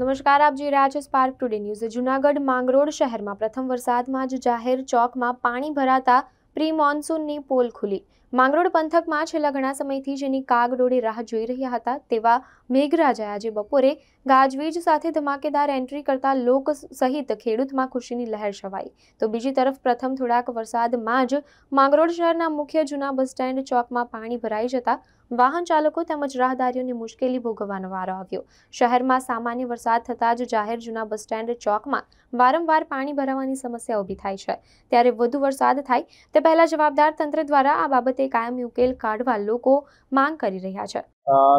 નમસ્કાર આપ જોઈ રહ્યા છો Spark Today News Junagadh Mangrol શહેરમાં પ્રથમ વરસાદમાં જ જાહેર ચોકમાં પાણી ભરાતા પ્રી મોન્સૂનની પોલ ખુલી માંગરોળ પંથકમાં છેલ્લા ઘણા સમયથી જેની કાગડોળે રાહ જોઈ રહ્યા હતા તેવા મેઘરાજાએ આજે બપોરે ગાજવીજ સાથે ધમાકેદાર એન્ટ્રી કરતા લોક સહિત ખેડૂતમાં ખુશીની લહેર છવાઈ તો બીજી તરફ પ્રથમ થોડાક વરસાદમાં જ માંગરોળ શહેરના મુખ્ય જૂના બસ સ્ટેન્ડ ચોકમાં પાણી ભરાઈ જતા વાહન ચાલકો તેમજ રાહદારીઓને મુશ્કેલી ભોગવવાનો વારો આવ્યો શહેરમાં સામાન્ય વરસાદ થતાં જ જાહેર જૂના બસ સ્ટેન્ડ ચોકમાં વારંવાર પાણી ભરાવાની સમસ્યા ઊભી થાય છે ત્યારે વધુ વરસાદ થાય તે પહેલા જવાબદાર તંત્ર દ્વારા આ બાબતે તે કાયમી ઉકેલ કાઢવા લોકો માંગ કરી રહ્યા છે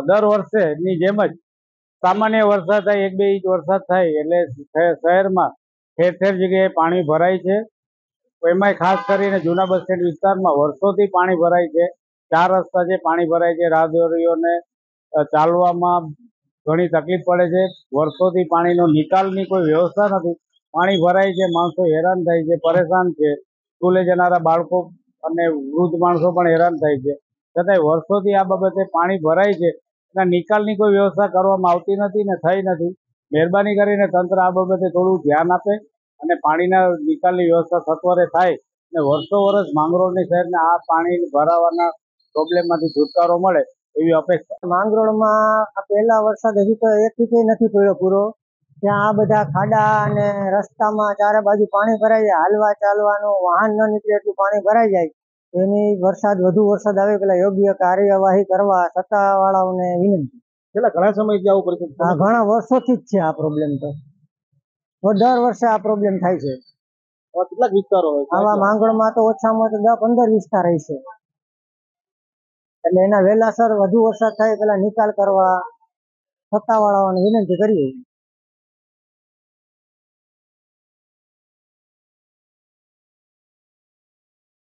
દર વર્ષે ની જેમ જ સામાન્ય વરસાદ થાય એક બે ઇંચ વરસાદ થાય એટલે શહેરમાં ઠેર ઠેર જગ્યાએ પાણી ભરાય છે એમાંય ખાસ કરીને જૂના બસ સ્ટેન્ડ વિસ્તારમાં વર્ષોથી પાણી ભરાય છે ચાર રસ્તા છે પાણી ભરાય છે રાહદારીઓને ચાલવામાં ઘણી તકલીફ પડે છે વર્ષોથી પાણીનો નિકાલની કોઈ વ્યવસ્થા નથી પાણી ભરાય છે માણસો હેરાન થાય છે પરેશાન છે સ્કૂલે જનારા બાળકો અને વૃદ્ધ માણસો પણ હેરાન થાય છે છતાંય વર્ષોથી આ બાબતે પાણી ભરાય છે એના નિકાલની કોઈ વ્યવસ્થા કરવામાં આવતી નથી ને થઈ નથી મહેરબાની કરીને તંત્ર આ બાબતે થોડું ધ્યાન આપે અને પાણીના નિકાલની વ્યવસ્થા સત્વરે થાય અને વર્ષો વર્ષ માંગરોળની શહેરને આ પાણી ભરાવાના પ્રોબ્લેમમાંથી છુટકારો મળે એવી અપેક્ષા માંગરોળમાં આ પહેલા વરસાદ હજી તો એકથી નથી પડ્યો પૂરો ત્યાં આ બધા ખાડા અને રસ્તામાં ચારે બાજુ પાણી ભરાઈ જાય હાલવા ચાલવાનું વાહન ન નીકળે એટલું પાણી ભરાઈ જાય એની વરસાદ વધુ વરસાદ આવે પેલા યોગ્ય કાર્યવાહી કરવા સત્તાવાળાઓને વિનંતી ઘણા સમયથી આવું પરિસ્થિતિ હા ઘણા વર્ષોથી જ છે આ પ્રોબ્લેમ તો દર વર્ષે આ પ્રોબ્લેમ થાય છે કેટલાક વિસ્તારો આવા માંગણમાં તો ઓછામાં ઓછા દસ પંદર વિસ્તાર છે એટલે એના વહેલાસર વધુ વરસાદ થાય પેલા નિકાલ કરવા સત્તાવાળાઓને વિનંતી કરીએ